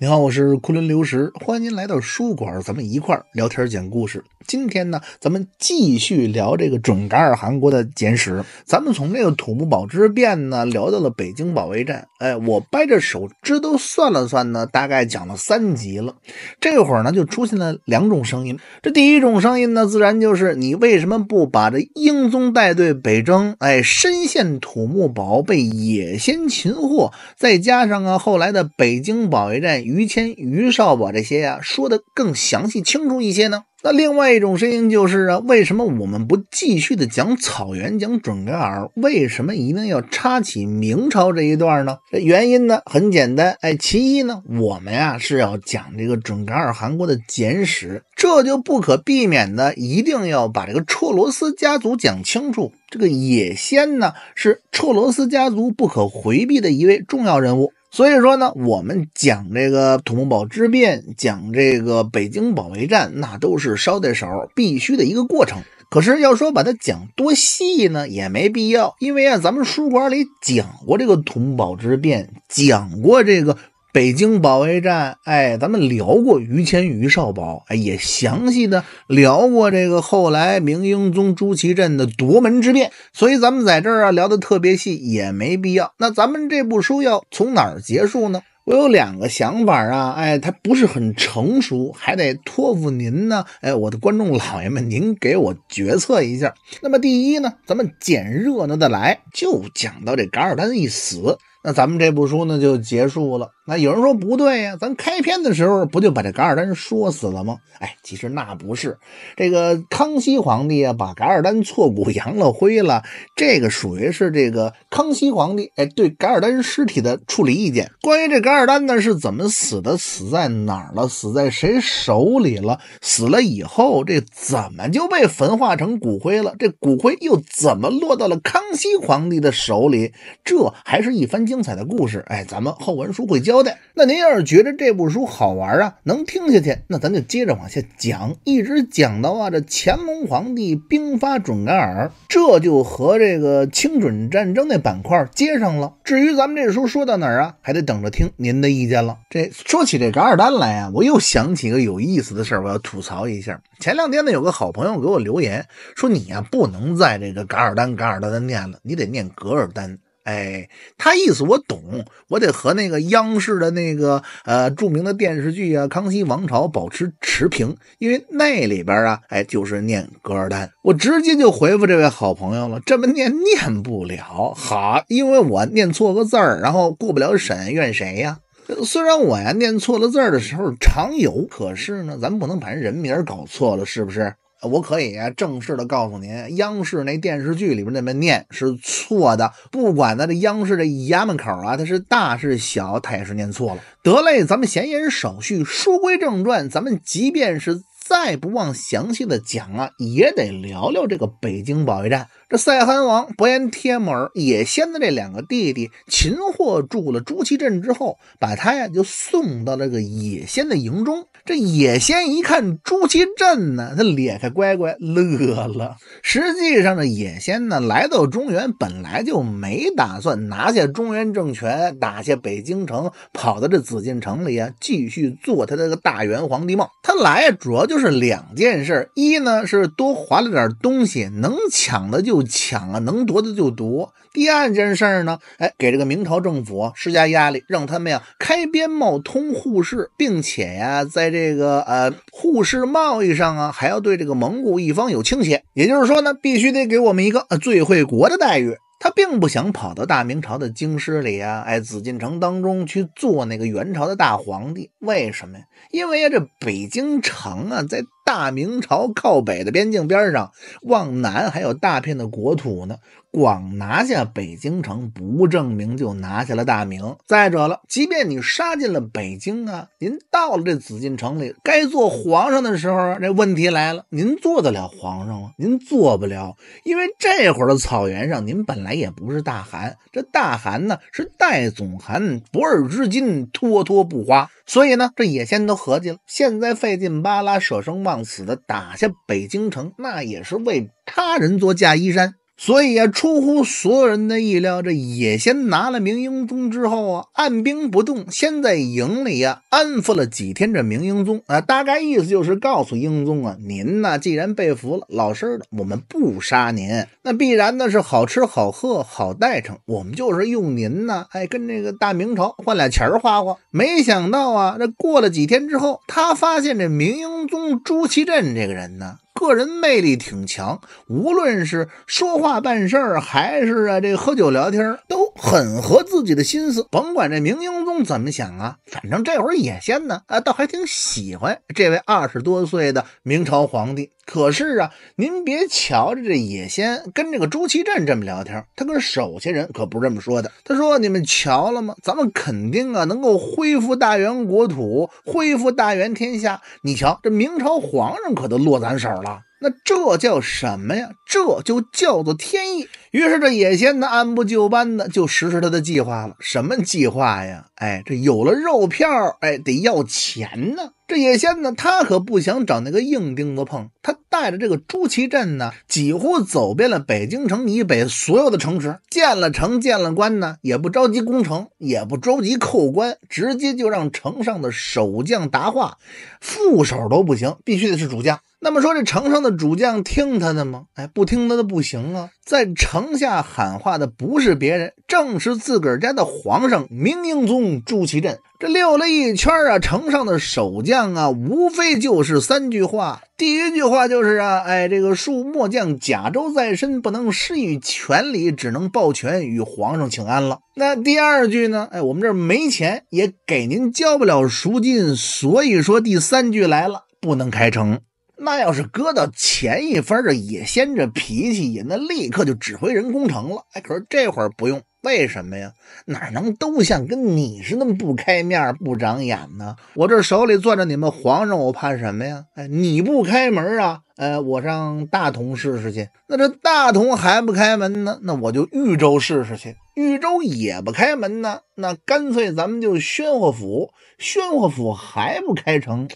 你好，我是昆仑流石，欢迎您来到书馆，咱们一块儿聊天讲故事。今天呢，咱们继续聊这个准噶尔汗国的简史。咱们从这个土木堡之变呢，聊到了北京保卫战。哎，我掰着手指头算了算呢，大概讲了三集了。这会儿呢，就出现了两种声音。这第一种声音呢，自然就是你为什么不把这英宗带队北征？哎，身陷土木堡被野先擒获，再加上啊后来的北京保卫战。于谦、于少保这些呀，说的更详细清楚一些呢。那另外一种声音就是啊，为什么我们不继续的讲草原、讲准噶尔？为什么一定要插起明朝这一段呢？这原因呢很简单，哎，其一呢，我们呀是要讲这个准噶尔汗国的简史，这就不可避免的一定要把这个绰罗斯家族讲清楚。这个野仙呢，是绰罗斯家族不可回避的一位重要人物。所以说呢，我们讲这个土木堡之变，讲这个北京保卫战，那都是捎带手必须的一个过程。可是要说把它讲多细呢，也没必要，因为啊，咱们书馆里讲过这个土木堡之变，讲过这个。北京保卫战，哎，咱们聊过于谦、于少保，哎，也详细的聊过这个后来明英宗朱祁镇的夺门之变，所以咱们在这儿啊聊的特别细，也没必要。那咱们这部书要从哪儿结束呢？我有两个想法啊，哎，它不是很成熟，还得托付您呢，哎，我的观众老爷们，您给我决策一下。那么第一呢，咱们捡热闹的来，就讲到这噶尔丹一死。那咱们这部书呢就结束了。那有人说不对呀，咱开篇的时候不就把这噶尔丹说死了吗？哎，其实那不是，这个康熙皇帝啊把噶尔丹挫骨扬了灰了，这个属于是这个康熙皇帝哎对噶尔丹尸体的处理意见。关于这噶尔丹呢是怎么死的，死在哪儿了，死在谁手里了，死了以后这怎么就被焚化成骨灰了，这骨灰又怎么落到了康熙皇帝的手里？这还是一番。精彩的故事，哎，咱们后文书会交代。那您要是觉得这部书好玩啊，能听下去，那咱就接着往下讲，一直讲到啊这乾隆皇帝兵发准噶尔，这就和这个清准战争那板块接上了。至于咱们这书说到哪儿啊，还得等着听您的意见了。这说起这噶尔丹来啊，我又想起个有意思的事儿，我要吐槽一下。前两天呢，有个好朋友给我留言说，你呀不能在这个噶尔丹噶尔丹的念了，你得念噶尔丹。哎，他意思我懂，我得和那个央视的那个呃著名的电视剧啊《康熙王朝》保持持平，因为那里边啊，哎，就是念歌尔丹，我直接就回复这位好朋友了，这么念念不了，好，因为我念错个字儿，然后过不了审，怨谁呀？虽然我呀念错了字儿的时候常有，可是呢，咱不能把人名搞错了，是不是？我可以正式的告诉您，央视那电视剧里边那么念是错的。不管咱这央视这衙门口啊，它是大是小，它也是念错了。得嘞，咱们闲言少叙，书归正传。咱们即便是再不忘详细的讲啊，也得聊聊这个北京保卫战。这赛汗王伯颜帖木儿野仙的这两个弟弟擒获住了朱祁镇之后，把他呀就送到那个野仙的营中。这野仙一看朱祁镇呢，他咧开乖乖乐了。实际上呢，野仙呢来到中原，本来就没打算拿下中原政权，打下北京城，跑到这紫禁城里啊，继续做他那个大元皇帝梦。他来主要就是两件事：一呢是多划了点东西，能抢的就。抢啊，能夺的就夺。第二件事儿呢，哎，给这个明朝政府施加压力，让他们呀开边贸、通互市，并且呀，在这个呃互市贸易上啊，还要对这个蒙古一方有倾斜。也就是说呢，必须得给我们一个最惠国的待遇。他并不想跑到大明朝的京师里啊，哎，紫禁城当中去做那个元朝的大皇帝。为什么呀？因为呀，这北京城啊，在大明朝靠北的边境边上，往南还有大片的国土呢。光拿下北京城不证明就拿下了大明。再者了，即便你杀进了北京啊，您到了这紫禁城里，该做皇上的时候，这问题来了，您做得了皇上吗？您做不了，因为这会儿的草原上，您本来也不是大汗。这大汗呢，是代总汗，博尔之金，拖拖不花。所以呢，这野先都合计了，现在费劲巴拉舍生忘死的打下北京城，那也是为他人做嫁衣衫。所以啊，出乎所有人的意料，这也先拿了明英宗之后啊，按兵不动，先在营里啊安抚了几天这明英宗啊，大概意思就是告诉英宗啊，您呢既然被俘了，老实的，我们不杀您，那必然呢是好吃好喝好待成，我们就是用您呢，哎，跟这个大明朝换俩钱花花。没想到啊，这过了几天之后，他发现这明英宗朱祁镇这个人呢。个人魅力挺强，无论是说话办事儿，还是啊这喝酒聊天，都很合自己的心思。甭管这名英怎么想啊？反正这会儿野仙呢，啊，倒还挺喜欢这位二十多岁的明朝皇帝。可是啊，您别瞧着这野仙跟这个朱祁镇这么聊天，他跟手下人可不是这么说的。他说：“你们瞧了吗？咱们肯定啊，能够恢复大元国土，恢复大元天下。你瞧，这明朝皇上可都落咱手了。”那这叫什么呀？这就叫做天意。于是这野仙呢，按部就班的就实施他的计划了。什么计划呀？哎，这有了肉票，哎，得要钱呢。这野仙呢，他可不想找那个硬钉子碰。他带着这个朱祁镇呢，几乎走遍了北京城以北所有的城池，见了城，见了官呢，也不着急攻城，也不着急扣关，直接就让城上的守将答话，副手都不行，必须得是主将。那么说，这城上的主将听他的吗？哎，不听他的不行啊！在城下喊话的不是别人，正是自个儿家的皇上明英宗朱祁镇。这溜了一圈啊，城上的守将啊，无非就是三句话。第一句话就是啊，哎，这个恕末将甲胄在身，不能施以权礼，只能抱拳与皇上请安了。那第二句呢？哎，我们这儿没钱，也给您交不了赎金。所以说，第三句来了，不能开城。那要是搁到前一分儿，这野仙这脾气也，那立刻就指挥人攻城了。哎，可是这会儿不用，为什么呀？哪能都像跟你似那么不开面不长眼呢？我这手里攥着你们皇上，我怕什么呀？哎，你不开门啊？呃，我上大同试试去。那这大同还不开门呢？那我就豫州试试去。豫州也不开门呢？那干脆咱们就宣化府。宣化府还不开城？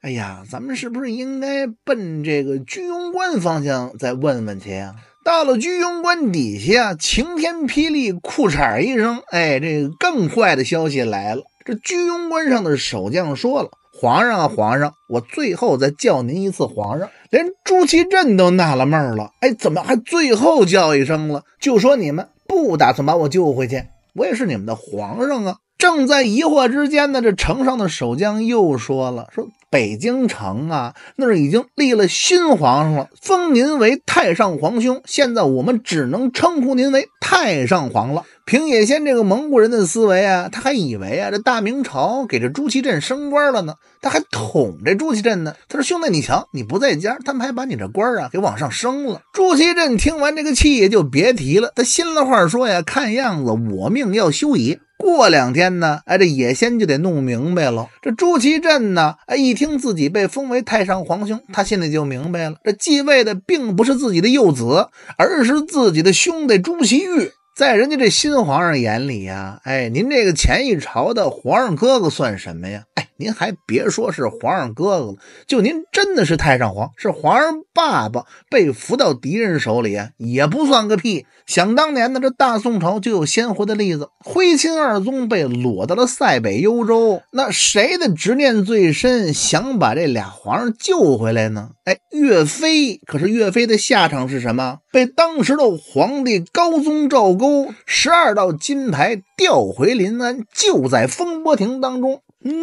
哎呀，咱们是不是应该奔这个居庸关方向再问问去呀？到了居庸关底下，晴天霹雳，裤衩一声。哎，这个更坏的消息来了。这居庸关上的守将说了：“皇上啊，皇上，我最后再叫您一次，皇上。”连朱祁镇都纳了闷了：“哎，怎么还最后叫一声了？就说你们不打算把我救回去，我也是你们的皇上啊。”正在疑惑之间呢，这城上的守将又说了：“说北京城啊，那儿已经立了新皇上，了封您为太上皇兄，现在我们只能称呼您为太上皇了。”平野仙这个蒙古人的思维啊，他还以为啊，这大明朝给这朱祁镇升官了呢，他还捅这朱祁镇呢。他说：“兄弟，你瞧，你不在家，他们还把你这官啊给往上升了。”朱祁镇听完这个气也就别提了，他心里话说呀：“看样子我命要休矣。”过两天呢，哎，这野仙就得弄明白了。这朱祁镇呢，哎，一听自己被封为太上皇兄，他心里就明白了。这继位的并不是自己的幼子，而是自己的兄弟朱祁钰。在人家这新皇上眼里呀，哎，您这个前一朝的皇上哥哥算什么呀？哎。您还别说是皇上哥哥了，就您真的是太上皇，是皇上爸爸，被俘到敌人手里也不算个屁。想当年呢，这大宋朝就有鲜活的例子，徽钦二宗被裸到了塞北幽州，那谁的执念最深，想把这俩皇上救回来呢？哎，岳飞。可是岳飞的下场是什么？被当时的皇帝高宗赵构十二道金牌调回临安，就在风波亭当中。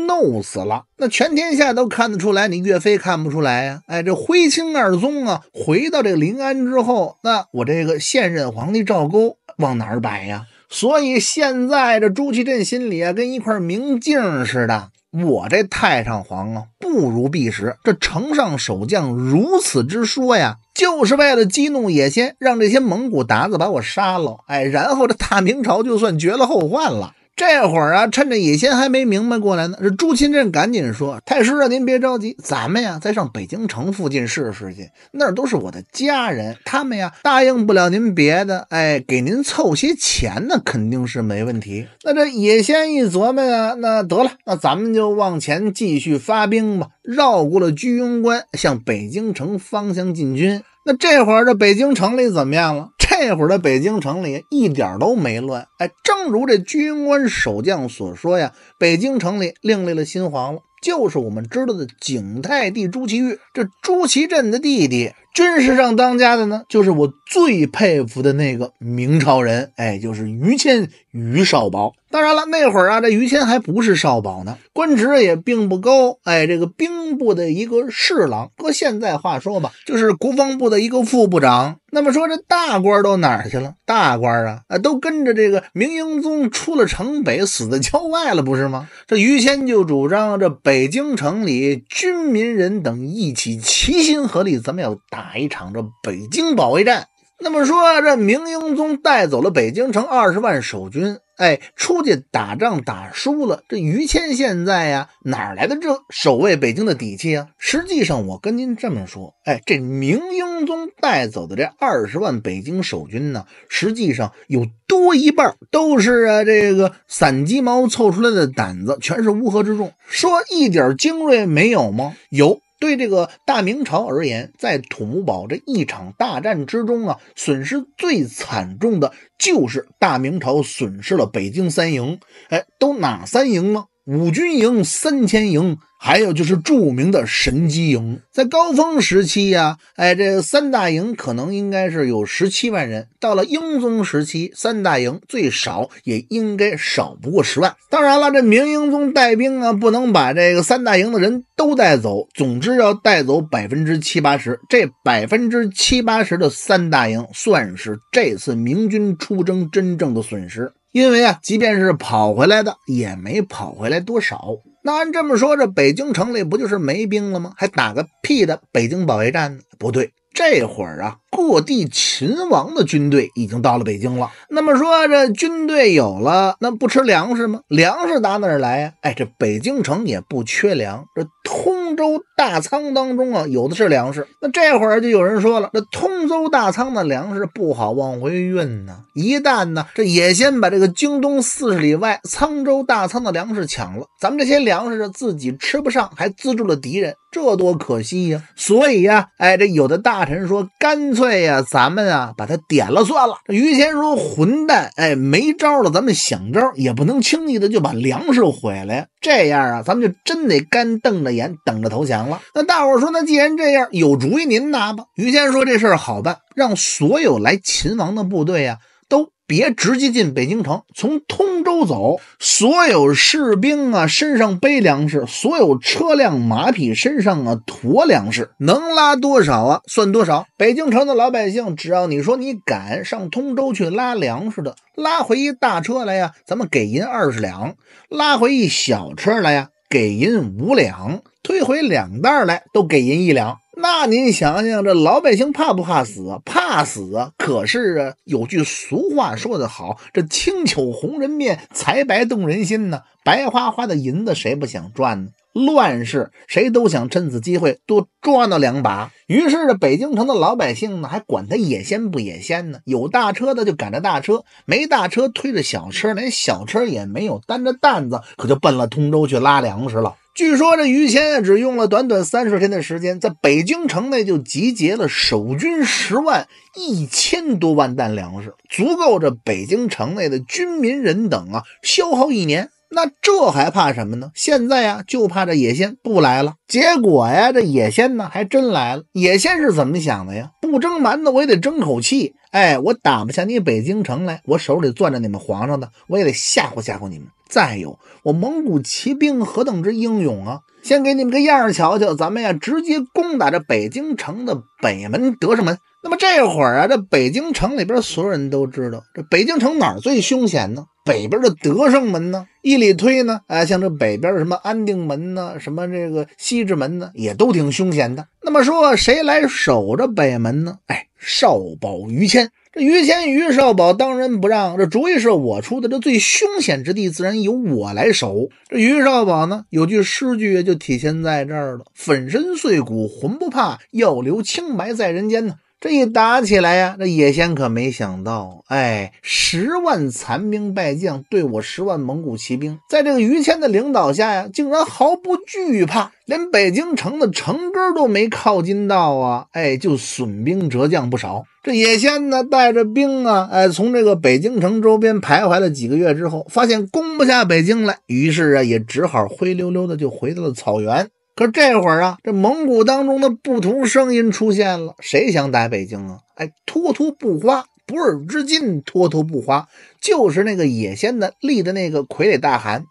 弄死了！那全天下都看得出来，你岳飞看不出来呀？哎，这徽钦二宗啊，回到这临安之后，那我这个现任皇帝赵构往哪儿摆呀？所以现在这朱祁镇心里啊，跟一块明镜似的。我这太上皇啊，不如弼时。这城上守将如此之说呀，就是为了激怒野先，让这些蒙古鞑子把我杀了。哎，然后这大明朝就算绝了后患了。这会儿啊，趁着野仙还没明白过来呢，这朱祁镇赶紧说：“太师啊，您别着急，咱们呀再上北京城附近试试去，那儿都是我的家人，他们呀答应不了您别的，哎，给您凑些钱，那肯定是没问题。”那这野仙一琢磨呀，那得了，那咱们就往前继续发兵吧，绕过了居庸关，向北京城方向进军。那这会儿这北京城里怎么样了？那会儿的北京城里一点都没乱，哎，正如这军官守将所说呀，北京城里另立了新皇了，就是我们知道的景泰帝朱祁钰，这朱祁镇的弟弟。军事上当家的呢，就是我最佩服的那个明朝人，哎，就是于谦。于少保，当然了，那会儿啊，这于谦还不是少保呢，官职也并不高。哎，这个兵部的一个侍郎，搁现在话说吧，就是国防部的一个副部长。那么说，这大官都哪儿去了？大官啊，啊，都跟着这个明英宗出了城北，死在郊外了，不是吗？这于谦就主张，这北京城里军民人等一起齐心合力，咱们要打一场这北京保卫战。那么说，这明英宗带走了北京城二十万守军，哎，出去打仗打输了，这于谦现在呀，哪来的这守卫北京的底气啊？实际上，我跟您这么说，哎，这明英宗带走的这二十万北京守军呢，实际上有多一半都是啊，这个散鸡毛凑出来的胆子，全是乌合之众，说一点精锐没有吗？有。对这个大明朝而言，在土木堡这一场大战之中啊，损失最惨重的，就是大明朝损失了北京三营。哎，都哪三营呢？五军营、三千营。还有就是著名的神机营，在高峰时期呀，哎，这三大营可能应该是有十七万人。到了英宗时期，三大营最少也应该少不过十万。当然了，这明英宗带兵啊，不能把这个三大营的人都带走，总之要带走百分之七八十。这百分之七八十的三大营，算是这次明军出征真正的损失，因为啊，即便是跑回来的，也没跑回来多少。那按这么说，这北京城里不就是没兵了吗？还打个屁的北京保卫战呢？不对，这会儿啊，各地秦王的军队已经到了北京了。那么说，这军队有了，那不吃粮食吗？粮食打哪儿来呀？哎，这北京城也不缺粮，这通。州大仓当中啊，有的是粮食。那这会儿就有人说了，这通州大仓的粮食不好往回运呢。一旦呢，这野先把这个京东四十里外沧州大仓的粮食抢了，咱们这些粮食自己吃不上，还资助了敌人。这多可惜呀！所以呀，哎，这有的大臣说，干脆呀，咱们啊，把他点了算了。这于谦说：“混蛋，哎，没招了，咱们想招也不能轻易的就把粮食毁了呀。这样啊，咱们就真得干瞪着眼等着投降了。”那大伙说：“那既然这样，有主意您拿吧。”于谦说：“这事儿好办，让所有来秦王的部队啊，都。”别直接进北京城，从通州走。所有士兵啊，身上背粮食；所有车辆、马匹身上啊驮粮食。能拉多少啊？算多少。北京城的老百姓，只要你说你敢上通州去拉粮食的，拉回一大车来呀，咱们给银二十两；拉回一小车来呀，给银五两；推回两袋来，都给银一两。那您想想，这老百姓怕不怕死？怕。怕死啊！可是啊，有句俗话说得好：“这青裘红人面，财白动人心呢。”白花花的银子，谁不想赚呢？乱世，谁都想趁此机会多抓到两把。于是这北京城的老百姓呢，还管他野仙不野仙呢？有大车的就赶着大车，没大车推着小车，连小车也没有担着担子，可就奔了通州去拉粮食了。据说这于谦啊，只用了短短三十天的时间，在北京城内就集结了守军十万、一千多万担粮食，足够这北京城内的军民人等啊消耗一年。那这还怕什么呢？现在呀，就怕这野仙不来了。结果呀，这野仙呢还真来了。野仙是怎么想的呀？不蒸馒头，我也得争口气。哎，我打不下你北京城来，我手里攥着你们皇上的，我也得吓唬吓唬你们。再有，我蒙古骑兵何等之英勇啊！先给你们个样儿瞧瞧，咱们呀直接攻打这北京城的北门德胜门。那么这会儿啊，这北京城里边所有人都知道，这北京城哪儿最凶险呢？北边的德胜门呢？一里推呢？啊，像这北边什么安定门呢，什么这个西直门呢，也都挺凶险的。那么说，谁来守着北门呢？哎，少保于谦，这于谦、于少保当仁不让。这主意是我出的，这最凶险之地，自然由我来守。这于少保呢，有句诗句就体现在这儿了：“粉身碎骨浑不怕，要留清白在人间”呢。这一打起来呀，这野仙可没想到，哎，十万残兵败将对我十万蒙古骑兵，在这个于谦的领导下呀，竟然毫不惧怕，连北京城的城根都没靠近到啊，哎，就损兵折将不少。这野仙呢，带着兵啊，哎，从这个北京城周边徘徊了几个月之后，发现攻不下北京来，于是啊，也只好灰溜溜的就回到了草原。可这会儿啊，这蒙古当中的不同声音出现了。谁想打北京啊？哎，脱脱不花，不日之金。脱脱不花就是那个野仙的立的那个傀儡大汗。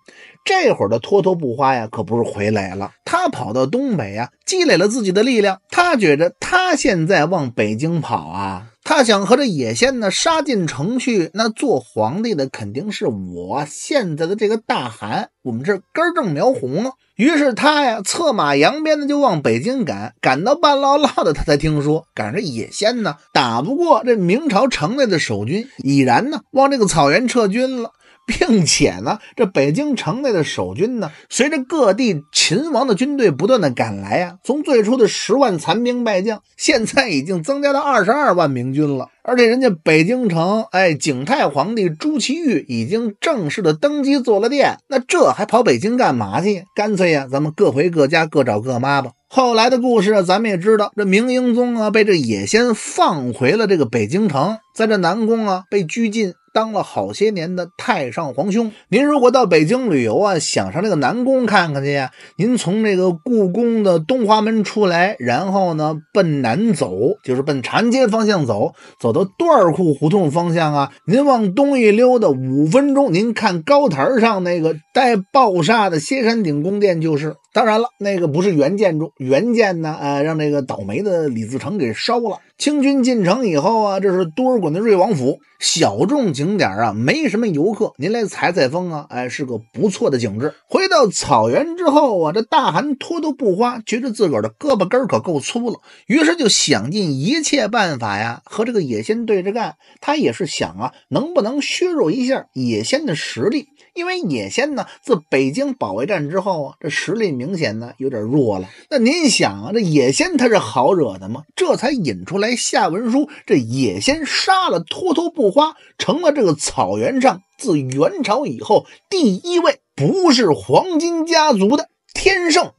这会儿的脱脱不花呀，可不是傀儡了。他跑到东北啊，积累了自己的力量。他觉着他现在往北京跑啊。他想和这野仙呢杀进城去，那做皇帝的肯定是我现在的这个大汗，我们这根正苗红啊。于是他呀策马扬鞭的就往北京赶，赶到半落落的他才听说，赶上野仙呢打不过这明朝城内的守军，已然呢往这个草原撤军了。并且呢，这北京城内的守军呢，随着各地秦王的军队不断的赶来啊，从最初的十万残兵败将，现在已经增加到二十二万明军了。而且人家北京城，哎，景泰皇帝朱祁钰已经正式的登基做了殿，那这还跑北京干嘛去？干脆呀，咱们各回各家，各找各妈吧。后来的故事咱们也知道，这明英宗啊，被这野仙放回了这个北京城，在这南宫啊被拘禁。当了好些年的太上皇兄，您如果到北京旅游啊，想上这个南宫看看去呀？您从这个故宫的东华门出来，然后呢奔南走，就是奔长安街方向走，走到段库胡同方向啊，您往东一溜达五分钟，您看高台上那个带爆煞的歇山顶宫殿就是。当然了，那个不是原建筑，原建呢，呃，让那个倒霉的李自成给烧了。清军进城以后啊，这是多尔衮的瑞王府，小众景点啊，没什么游客。您来采采风啊，哎，是个不错的景致。回到草原之后啊，这大汗脱都不花觉得自个儿的胳膊根可够粗了，于是就想尽一切办法呀，和这个野仙对着干。他也是想啊，能不能削弱一下野仙的实力？因为野仙呢，自北京保卫战之后啊，这实力明显呢有点弱了。那您想啊，这野仙他是好惹的吗？这才引出来。来，下文书这也先杀了脱脱不花，成了这个草原上自元朝以后第一位不是黄金家族的天圣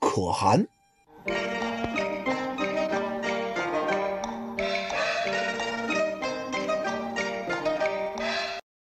可汗。